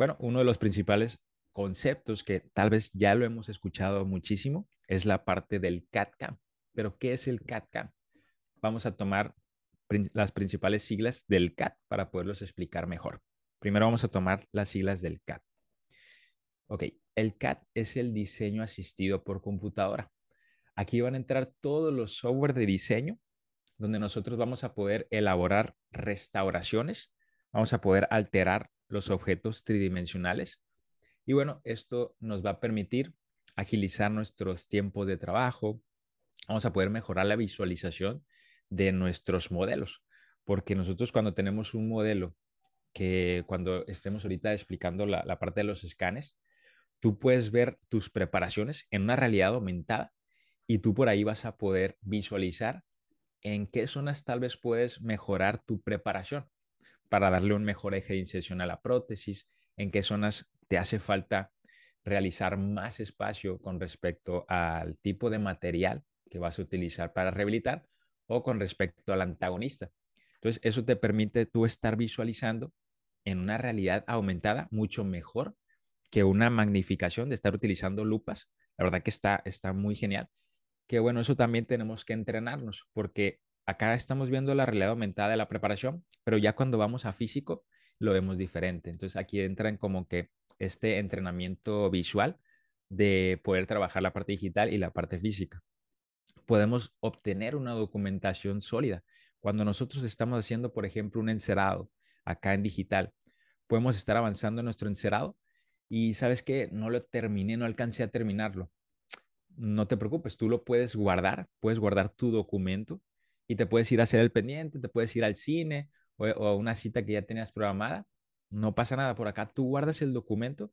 Bueno, uno de los principales conceptos que tal vez ya lo hemos escuchado muchísimo es la parte del CAD-CAM. Pero, ¿qué es el CAD-CAM? Vamos a tomar las principales siglas del CAD para poderlos explicar mejor. Primero vamos a tomar las siglas del CAD. Ok, el CAD es el diseño asistido por computadora. Aquí van a entrar todos los software de diseño donde nosotros vamos a poder elaborar restauraciones, vamos a poder alterar los objetos tridimensionales. Y bueno, esto nos va a permitir agilizar nuestros tiempos de trabajo, vamos a poder mejorar la visualización de nuestros modelos, porque nosotros cuando tenemos un modelo que cuando estemos ahorita explicando la, parte de los escanes, tú puedes ver tus preparaciones en una realidad aumentada y tú por ahí vas a poder visualizar en qué zonas tal vez puedes mejorar tu preparación para darle un mejor eje de inserción a la prótesis, en qué zonas te hace falta realizar más espacio con respecto al tipo de material que vas a utilizar para rehabilitar o con respecto al antagonista. Entonces, eso te permite tú estar visualizando en una realidad aumentada mucho mejor que una magnificación de estar utilizando lupas. La verdad que está, está muy genial. Que bueno, eso también tenemos que entrenarnos porque acá estamos viendo la realidad aumentada de la preparación, pero ya cuando vamos a físico lo vemos diferente. Entonces aquí entran como que este entrenamiento visual de poder trabajar la parte digital y la parte física. Podemos obtener una documentación sólida. Cuando nosotros estamos haciendo, por ejemplo, un encerado acá en digital, podemos estar avanzando en nuestro encerado y sabes que no lo terminé, no alcancé a terminarlo. No te preocupes, tú lo puedes guardar, puedes guardar tu documento y te puedes ir a hacer el pendiente, te puedes ir al cine e, o, a una cita que ya tenías programada. No pasa nada, por acá tú guardas el documento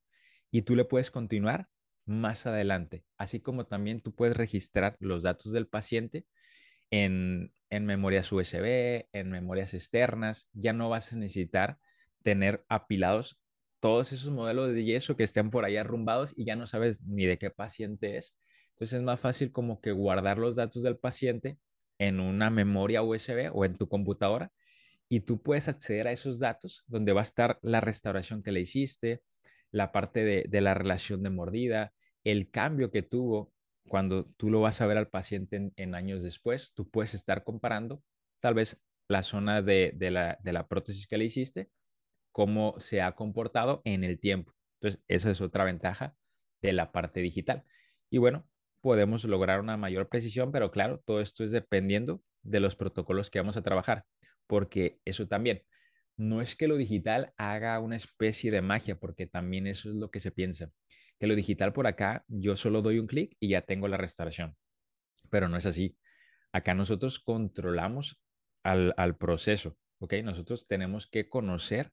y tú le puedes continuar más adelante, así como también tú puedes registrar los datos del paciente en, en, memorias USB, en memorias externas, ya no vas a necesitar tener apilados todos esos modelos de yeso que estén por ahí arrumbados y ya no sabes ni de qué paciente es. Entonces es más fácil como que guardar los datos del paciente en una memoria USB o en tu computadora y tú puedes acceder a esos datos donde va a estar la restauración que le hiciste, la parte de, la relación de mordida, el cambio que tuvo cuando tú lo vas a ver al paciente en, años después, tú puedes estar comparando tal vez la zona de, la, de la prótesis que le hiciste, cómo se ha comportado en el tiempo. Entonces, esa es otra ventaja de la parte digital. Y bueno, podemos lograr una mayor precisión, pero claro, todo esto es dependiendo de los protocolos que vamos a trabajar, porque eso también, no es que lo digital haga una especie de magia, porque también eso es lo que se piensa, que lo digital por acá, yo solo doy un clic y ya tengo la restauración, pero no es así. Acá nosotros controlamos al, proceso, ¿ok? Nosotros tenemos que conocer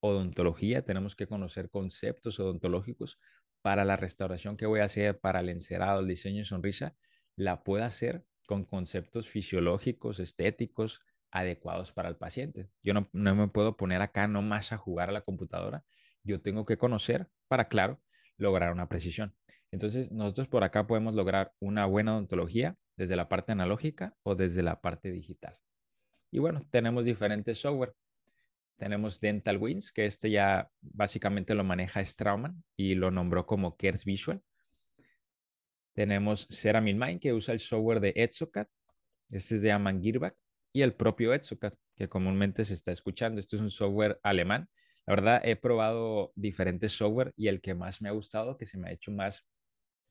odontología, tenemos que conocer conceptos odontológicos para la restauración que voy a hacer, para el encerado, el diseño y sonrisa, la pueda hacer con conceptos fisiológicos, estéticos, adecuados para el paciente. Yo no, me puedo poner acá nomás a jugar a la computadora. Yo tengo que conocer para, claro, lograr una precisión. Entonces, nosotros por acá podemos lograr una buena odontología desde la parte analógica o desde la parte digital. Y bueno, tenemos diferentes software. Tenemos Dental Wins, que este ya básicamente lo maneja Strauman y lo nombró como Kers Visual. Tenemos Ceramin Mind, que usa el software de Etsocat. Este es de Aman y el propio Etsocat, que comúnmente se está escuchando. Este es un software alemán. La verdad, he probado diferentes software y el que más me ha gustado, que se me ha hecho más,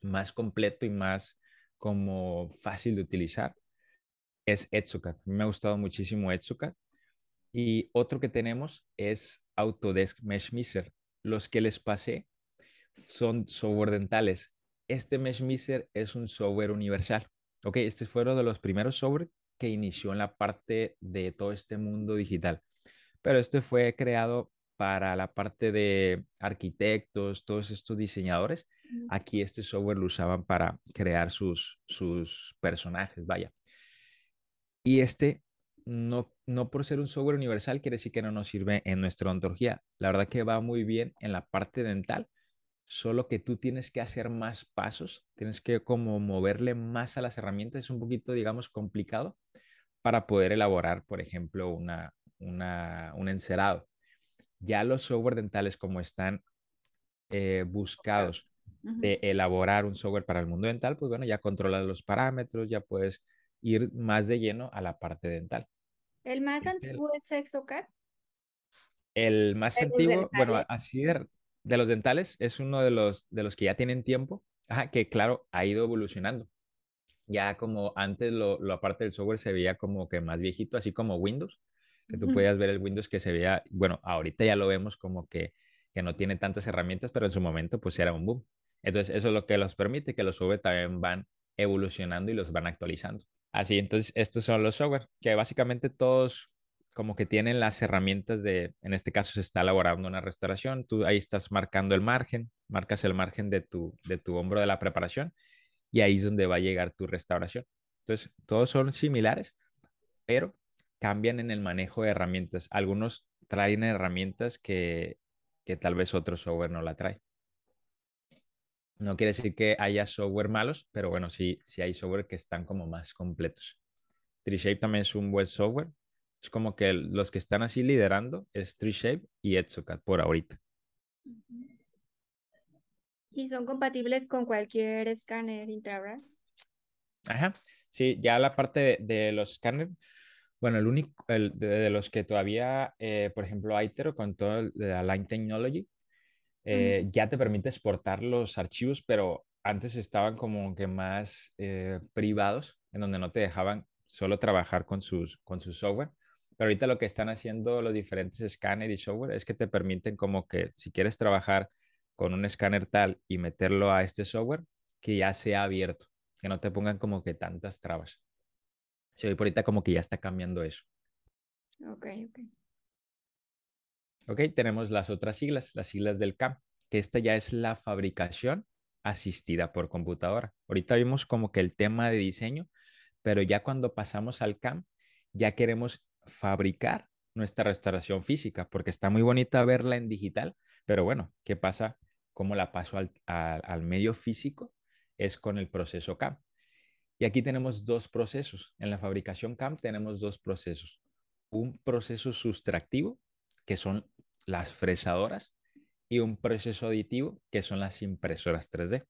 más completo y más como fácil de utilizar, es Etsukat. Me ha gustado muchísimo Etsukat. Y otro que tenemos es Autodesk Mesh Miser Los que les pasé son software dentales. Este Miser es un software universal. Ok, este fue uno de los primeros software que inició en la parte de todo este mundo digital. Pero este fue creado para la parte de arquitectos, todos estos diseñadores. Aquí este software lo usaban para crear sus, sus personajes, vaya. Y este no no por ser un software universal quiere decir que no nos sirve en nuestra ontología. La verdad que va muy bien en la parte dental, solo que tú tienes que hacer más pasos, tienes que como moverle más a las herramientas, es un poquito, digamos, complicado para poder elaborar, por ejemplo, una, un encerado. Ya los software dentales como están eh, buscados de elaborar un software para el mundo dental, pues bueno, ya controlas los parámetros, ya puedes ir más de lleno a la parte dental. ¿El más este, antiguo es Sexo El más antiguo, bueno, así de, los dentales, es uno de los, de los que ya tienen tiempo, que claro, ha ido evolucionando. Ya como antes lo, parte aparte del software se veía como que más viejito, así como Windows, que tú podías ver el Windows que se veía, bueno, ahorita ya lo vemos como que, que no tiene tantas herramientas, pero en su momento pues era un boom. Entonces eso es lo que los permite, que los software también van evolucionando y los van actualizando. Así, entonces estos son los software, que básicamente todos como que tienen las herramientas de, en este caso se está elaborando una restauración, tú ahí estás marcando el margen, marcas el margen de tu, de tu hombro de la preparación y ahí es donde va a llegar tu restauración. Entonces, todos son similares, pero cambian en el manejo de herramientas. Algunos traen herramientas que, que tal vez otro software no la trae. No quiere decir que haya software malos, pero bueno, sí, sí hay software que están como más completos. TreeShape también es un buen software. Es como que los que están así liderando es TreeShape y Etsucat por ahorita. ¿Y son compatibles con cualquier escáner intrabrand? Ajá. Sí, ya la parte de, los escáneres, bueno, el único de, los que todavía, eh, por ejemplo, Aitero con toda la Line Technology, eh, ya te permite exportar los archivos, pero antes estaban como que más eh, privados, en donde no te dejaban solo trabajar con, sus, con su software. Pero ahorita lo que están haciendo los diferentes escáneres y software es que te permiten como que si quieres trabajar con un escáner tal y meterlo a este software, que ya sea abierto, que no te pongan como que tantas trabas. Sí, por ahorita como que ya está cambiando eso. Ok, ok. Ok, tenemos las otras siglas, las siglas del CAM, que esta ya es la fabricación asistida por computadora. Ahorita vimos como que el tema de diseño, pero ya cuando pasamos al CAM, ya queremos fabricar nuestra restauración física, porque está muy bonita verla en digital, pero bueno, ¿qué pasa? ¿Cómo la paso al, al medio físico? Es con el proceso CAM. Y aquí tenemos dos procesos. En la fabricación CAM tenemos dos procesos. Un proceso sustractivo, que son las fresadoras y un proceso aditivo que son las impresoras 3D.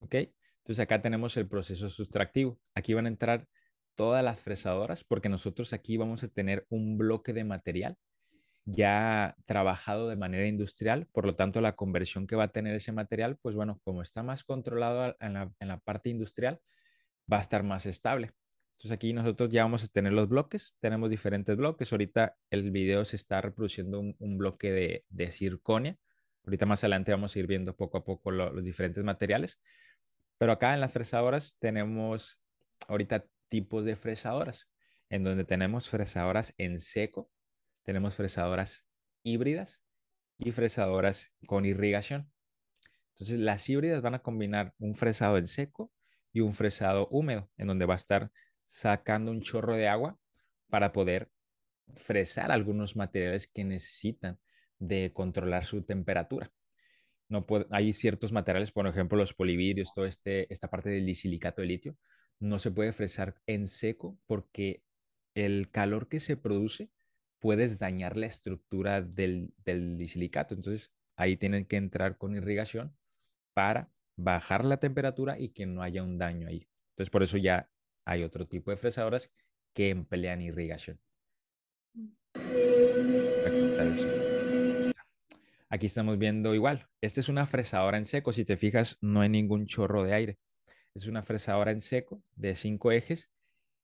¿Ok? Entonces acá tenemos el proceso sustractivo. Aquí van a entrar todas las fresadoras porque nosotros aquí vamos a tener un bloque de material ya trabajado de manera industrial, por lo tanto la conversión que va a tener ese material, pues bueno, como está más controlado en la, en la parte industrial, va a estar más estable. Entonces aquí nosotros ya vamos a tener los bloques, tenemos diferentes bloques. Ahorita el video se está reproduciendo un, bloque de, de, circonia. Ahorita más adelante vamos a ir viendo poco a poco los diferentes materiales. Pero acá en las fresadoras tenemos ahorita tipos de fresadoras, en donde tenemos fresadoras en seco, tenemos fresadoras híbridas y fresadoras con irrigación. Entonces las híbridas van a combinar un fresado en seco y un fresado húmedo, en donde va a estar sacando un chorro de agua para poder fresar algunos materiales que necesitan de controlar su temperatura. No hay ciertos materiales, por ejemplo, los polivirios toda este, esta parte del disilicato de litio, no se puede fresar en seco porque el calor que se produce puede dañar la estructura del, del disilicato. Entonces, ahí tienen que entrar con irrigación para bajar la temperatura y que no haya un daño ahí. Entonces, por eso ya hay otro tipo de fresadoras que emplean irrigación. Aquí estamos viendo igual. Esta es una fresadora en seco. Si te fijas, no hay ningún chorro de aire. Es una fresadora en seco de cinco ejes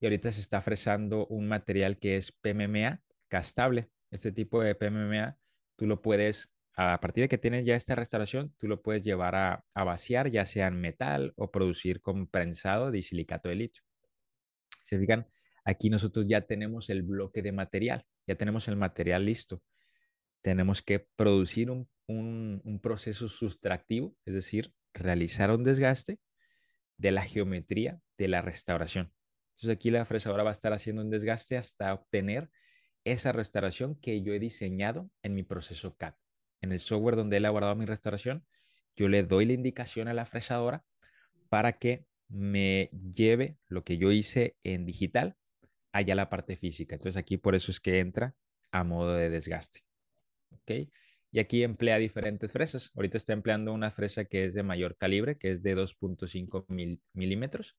y ahorita se está fresando un material que es PMMA castable. Este tipo de PMMA tú lo puedes, a partir de que tienes ya esta restauración, tú lo puedes llevar a, vaciar, ya sea en metal o producir con prensado de silicato de litio. Se fijan, aquí nosotros ya tenemos el bloque de material, ya tenemos el material listo. Tenemos que producir un, un proceso sustractivo, es decir, realizar un desgaste de la geometría de la restauración. Entonces aquí la fresadora va a estar haciendo un desgaste hasta obtener esa restauración que yo he diseñado en mi proceso CAD. En el software donde he elaborado mi restauración, yo le doy la indicación a la fresadora para que me lleve lo que yo hice en digital allá la parte física. Entonces aquí por eso es que entra a modo de desgaste. ¿Ok? Y aquí emplea diferentes fresas. Ahorita está empleando una fresa que es de mayor calibre, que es de 2.5 mil, milímetros.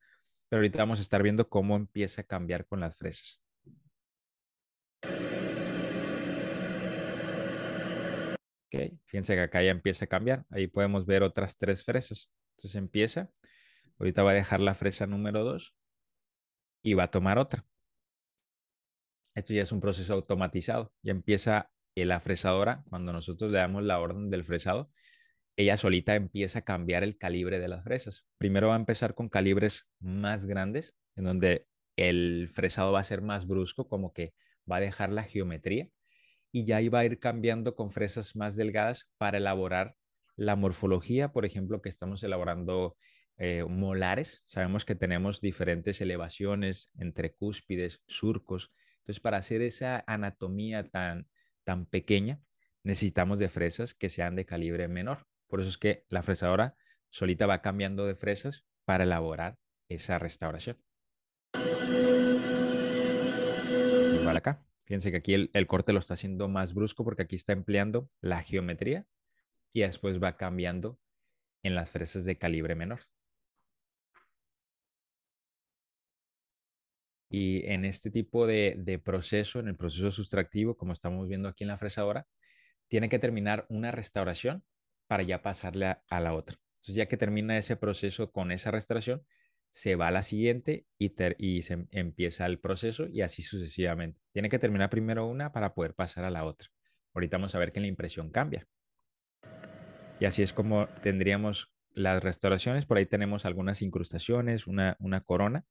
Pero ahorita vamos a estar viendo cómo empieza a cambiar con las fresas. Ok, fíjense que acá ya empieza a cambiar. Ahí podemos ver otras tres fresas. Entonces empieza Ahorita va a dejar la fresa número 2 y va a tomar otra. Esto ya es un proceso automatizado. Ya empieza la fresadora, cuando nosotros le damos la orden del fresado, ella solita empieza a cambiar el calibre de las fresas. Primero va a empezar con calibres más grandes, en donde el fresado va a ser más brusco, como que va a dejar la geometría, y ya va a ir cambiando con fresas más delgadas para elaborar la morfología, por ejemplo, que estamos elaborando eh, molares, sabemos que tenemos diferentes elevaciones entre cúspides, surcos. Entonces, para hacer esa anatomía tan, tan pequeña, necesitamos de fresas que sean de calibre menor. Por eso es que la fresadora solita va cambiando de fresas para elaborar esa restauración. Igual acá. Fíjense que aquí el, el, corte lo está haciendo más brusco porque aquí está empleando la geometría y después va cambiando en las fresas de calibre menor. Y en este tipo de, proceso, en el proceso sustractivo, como estamos viendo aquí en la fresadora, tiene que terminar una restauración para ya pasarle a, la otra. Entonces, ya que termina ese proceso con esa restauración, se va a la siguiente y, se empieza el proceso y así sucesivamente. Tiene que terminar primero una para poder pasar a la otra. Ahorita vamos a ver que la impresión cambia. Y así es como tendríamos las restauraciones. Por ahí tenemos algunas incrustaciones, una, una corona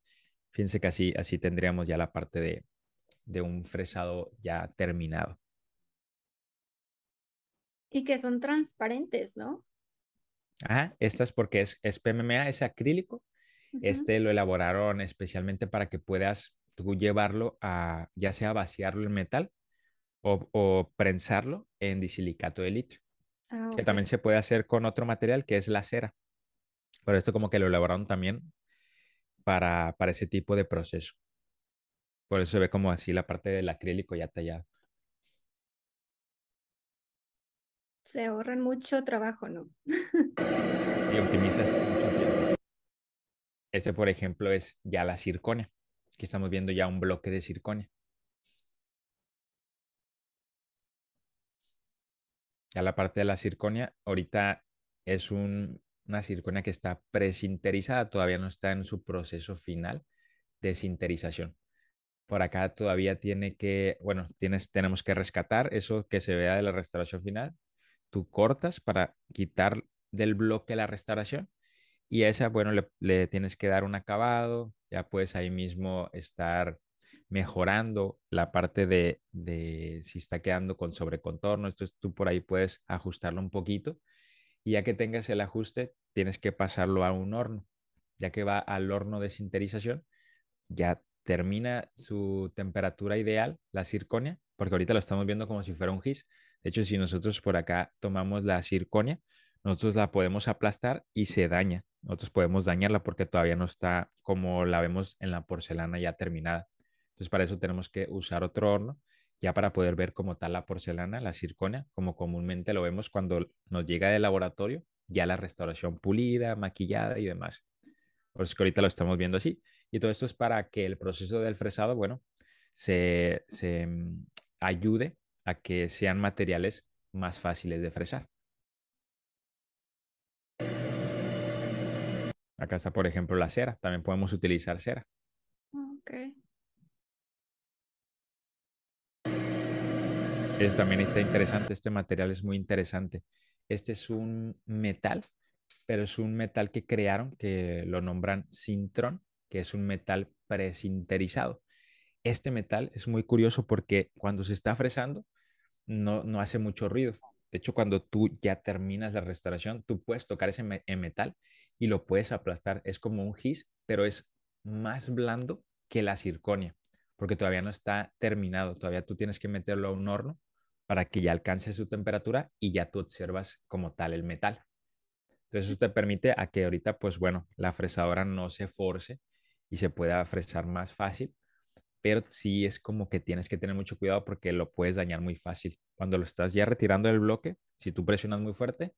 Fíjense que así, así tendríamos ya la parte de, un fresado ya terminado. Y que son transparentes, ¿no? Ajá, estas porque es, PMMA, es acrílico. Este lo elaboraron especialmente para que puedas tú llevarlo a, ya sea vaciarlo en metal o, prensarlo en disilicato de litio. Ah, que también se puede hacer con otro material que es la cera. Pero esto como que lo elaboraron también para, ese tipo de proceso. Por eso se ve como así la parte del acrílico ya tallado. Se ahorran mucho trabajo, ¿no? y optimizas mucho tiempo. Este, por ejemplo, es ya la circonia. Aquí estamos viendo ya un bloque de circonia. Ya la parte de la circonia ahorita es un una circonia que está presinterizada, todavía no está en su proceso final de sinterización. Por acá todavía tiene que, bueno, tienes, tenemos que rescatar eso que se vea de la restauración final. Tú cortas para quitar del bloque la restauración y a esa, bueno, le, tienes que dar un acabado, ya puedes ahí mismo estar mejorando la parte de, de si está quedando con sobrecontorno, esto tú por ahí puedes ajustarlo un poquito y ya que tengas el ajuste, tienes que pasarlo a un horno. Ya que va al horno de sinterización, ya termina su temperatura ideal, la circonia, porque ahorita lo estamos viendo como si fuera un gis. De hecho, si nosotros por acá tomamos la circonia, nosotros la podemos aplastar y se daña. Nosotros podemos dañarla porque todavía no está como la vemos en la porcelana ya terminada. Entonces, para eso tenemos que usar otro horno ya para poder ver cómo tal la porcelana, la circonia, como comúnmente lo vemos cuando nos llega del laboratorio, ya la restauración pulida, maquillada y demás. Por eso que ahorita lo estamos viendo así. Y todo esto es para que el proceso del fresado, bueno, se, se mm, ayude a que sean materiales más fáciles de fresar. Acá está, por ejemplo, la cera. También podemos utilizar cera. Ah, ok. también está interesante, este material es muy interesante. Este es un metal, pero es un metal que crearon, que lo nombran sintron que es un metal presinterizado. Este metal es muy curioso porque cuando se está fresando no, no hace mucho ruido. De hecho, cuando tú ya terminas la restauración, tú puedes tocar ese metal y lo puedes aplastar. Es como un gis, pero es más blando que la circonia, porque todavía no está terminado. Todavía tú tienes que meterlo a un horno para que ya alcance su temperatura y ya tú observas como tal el metal. Entonces eso te permite a que ahorita, pues bueno, la fresadora no se force y se pueda fresar más fácil, pero sí es como que tienes que tener mucho cuidado porque lo puedes dañar muy fácil. Cuando lo estás ya retirando del bloque, si tú presionas muy fuerte,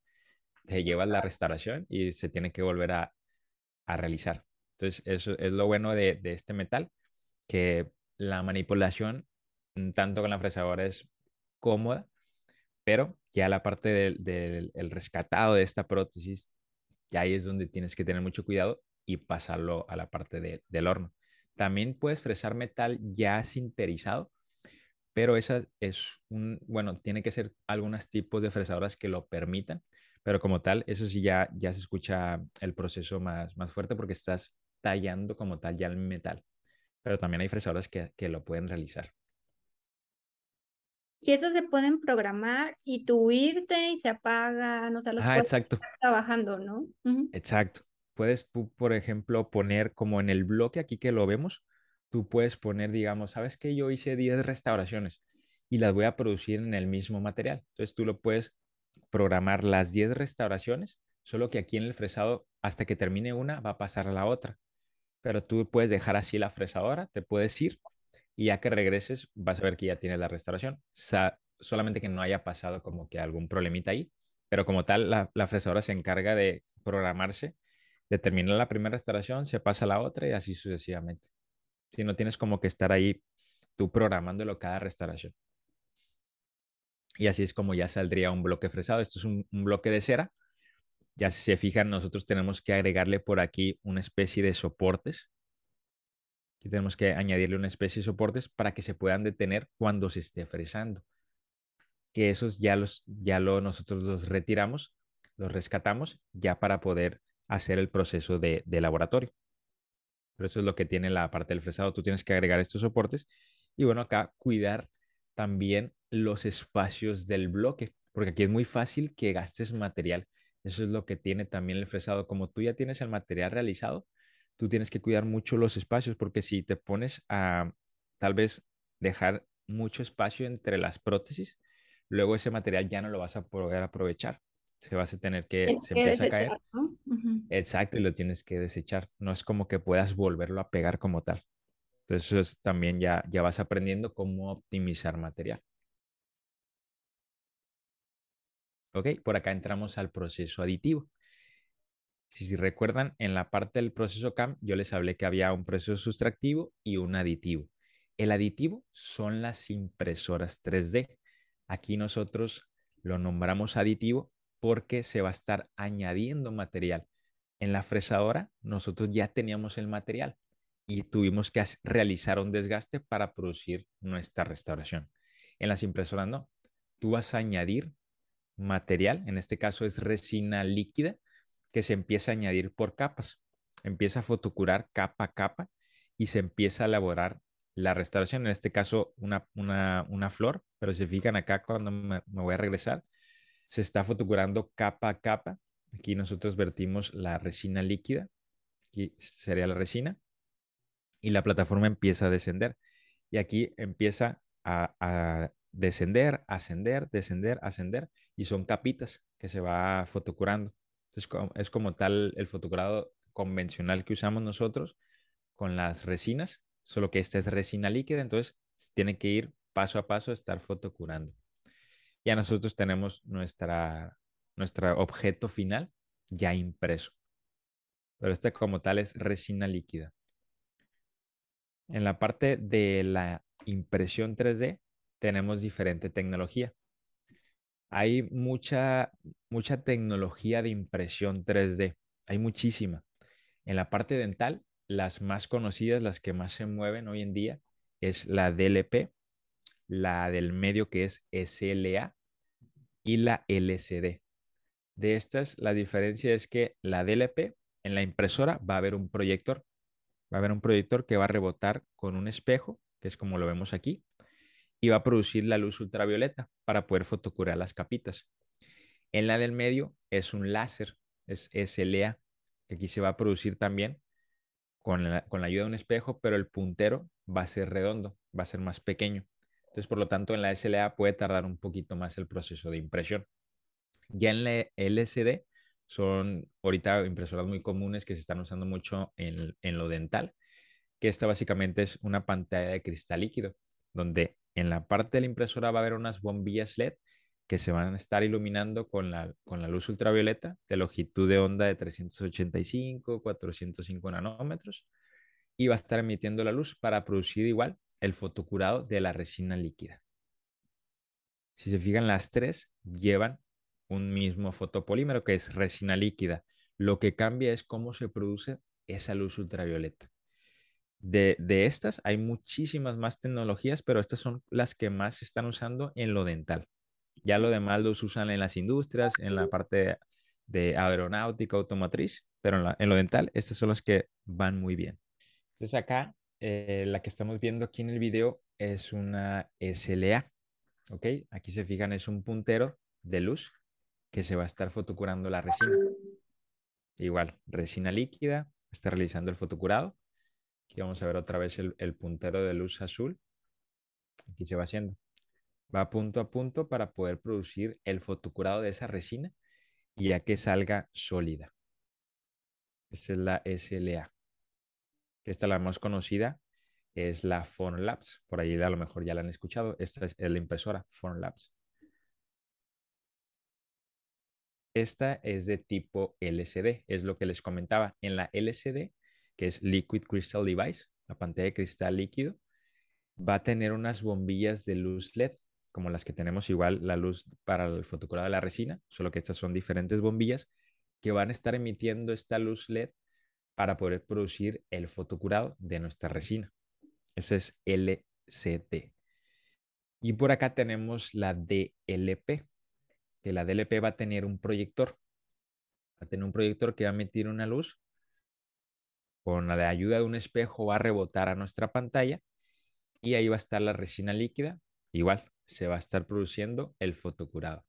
te llevas la restauración y se tiene que volver a, realizar. Entonces, eso es lo bueno de, de, este metal, que la manipulación, tanto con la fresadora, es cómoda, pero ya la parte del, del rescatado de esta prótesis, ya ahí es donde tienes que tener mucho cuidado y pasarlo a la parte del horno. También puedes fresar metal ya sinterizado, pero esa es un, bueno, tiene que ser algunos tipos de fresadoras que lo permitan, pero como tal, eso sí ya, ya se escucha el proceso más, más fuerte porque estás tallando como tal ya el metal, pero también hay fresadoras que, que lo pueden realizar. Y esas se pueden programar y tú irte y se apaga, no sea, los ah, puedes trabajando, ¿no? Exacto. Puedes tú, por ejemplo, poner como en el bloque aquí que lo vemos, tú puedes poner, digamos, sabes que yo hice 10 restauraciones y las voy a producir en el mismo material. Entonces tú lo puedes programar las 10 restauraciones, solo que aquí en el fresado, hasta que termine una, va a pasar a la otra. Pero tú puedes dejar así la fresadora, te puedes ir y ya que regreses vas a ver que ya tienes la restauración. solamente que no haya pasado como que algún problemita ahí, pero como tal la, fresadora se encarga de programarse, de terminar la primera restauración, se pasa a la otra y así sucesivamente. Si no tienes como que estar ahí tú programándolo cada restauración. Y así es como ya saldría un bloque fresado. Esto es un, un bloque de cera. Ya si se fijan, nosotros tenemos que agregarle por aquí una especie de soportes y tenemos que añadirle una especie de soportes para que se puedan detener cuando se esté fresando. Que esos ya los ya lo, nosotros los retiramos, los rescatamos ya para poder hacer el proceso de, de laboratorio. Pero eso es lo que tiene la parte del fresado. Tú tienes que agregar estos soportes y bueno, acá cuidar también los espacios del bloque, porque aquí es muy fácil que gastes material. Eso es lo que tiene también el fresado. Como tú ya tienes el material realizado, tú tienes que cuidar mucho los espacios porque si te pones a tal vez dejar mucho espacio entre las prótesis, luego ese material ya no lo vas a poder aprovechar. Se vas a tener que, se empieza a caer. Exacto, y lo tienes que desechar. No es como que puedas volverlo a pegar como tal. Entonces también ya, ya vas aprendiendo cómo optimizar material. Ok, por acá entramos al proceso aditivo. Si, recuerdan, en la parte del proceso CAM yo les hablé que había un proceso sustractivo y un aditivo. El aditivo son las impresoras 3D. Aquí nosotros lo nombramos aditivo porque se va a estar añadiendo material. En la fresadora nosotros ya teníamos el material y tuvimos que realizar un desgaste para producir nuestra restauración. En las impresoras no. Tú vas a añadir material, en este caso es resina líquida, que se empieza a añadir por capas. Empieza a fotocurar capa a capa y se empieza a elaborar la restauración. En este caso, una, flor, pero si fijan acá cuando me, voy a regresar, se está fotocurando capa a capa. Aquí nosotros vertimos la resina líquida, aquí sería la resina, y la plataforma empieza a descender. Y aquí empieza a, a descender, ascender, descender, ascender, y son capitas que se va fotocurando es como tal el fotogrado convencional que usamos nosotros con las resinas, solo que esta es resina líquida, entonces tiene que ir paso a paso a estar fotocurando. Ya nosotros tenemos nuestra, nuestro objeto final ya impreso, pero esta como tal es resina líquida. En la parte de la impresión 3D tenemos diferente tecnología hay mucha, mucha tecnología de impresión 3D, hay muchísima. En la parte dental, las más conocidas, las que más se mueven hoy en día, es la DLP, la del medio que es SLA y la LCD. De estas, la diferencia es que la DLP en la impresora va a haber un proyector. Va a haber un proyector que va a rebotar con un espejo, que es como lo vemos aquí, iba a producir la luz ultravioleta para poder fotocurar las capitas. En la del medio es un láser, es SLA, que aquí se va a producir también con la, ayuda de un espejo, pero el puntero va a ser redondo, va a ser más pequeño. Entonces, por lo tanto, en la SLA puede tardar un poquito más el proceso de impresión. Ya en la LCD son ahorita impresoras muy comunes que se están usando mucho en, en lo dental, que esta básicamente es una pantalla de cristal líquido, donde en la parte de la impresora va a haber unas bombillas LED que se van a estar iluminando con la, luz ultravioleta de longitud de onda de 385, 405 nanómetros y va a estar emitiendo la luz para producir igual el fotocurado de la resina líquida. Si se fijan, las tres llevan un mismo fotopolímero que es resina líquida. Lo que cambia es cómo se produce esa luz ultravioleta. De, estas hay muchísimas más tecnologías, pero estas son las que más se están usando en lo dental. Ya lo demás los usan en las industrias, en la parte de, aeronáutica, automotriz, pero en, lo dental estas son las que van muy bien. Entonces acá, eh, la que estamos viendo aquí en el video es una SLA, ¿ok? Aquí se fijan, es un puntero de luz que se va a estar fotocurando la resina. Igual, resina líquida, está realizando el fotocurado Aquí vamos a ver otra vez el, puntero de luz azul. Aquí se va haciendo. Va punto a punto para poder producir el fotocurado de esa resina y a que salga sólida. Esta es la SLA. Esta la más conocida es la Labs. Por ahí a lo mejor ya la han escuchado. Esta es la impresora Labs. Esta es de tipo LCD, es lo que les comentaba. En la LCD que es Liquid Crystal Device, la pantalla de cristal líquido, va a tener unas bombillas de luz LED, como las que tenemos igual la luz para el fotocurado de la resina, solo que estas son diferentes bombillas que van a estar emitiendo esta luz LED para poder producir el fotocurado de nuestra resina. Ese es LCT. Y por acá tenemos la DLP, que la DLP va a tener un proyector. Va a tener un proyector que va a emitir una luz con la ayuda de un espejo va a rebotar a nuestra pantalla y ahí va a estar la resina líquida. Igual, se va a estar produciendo el fotocurado.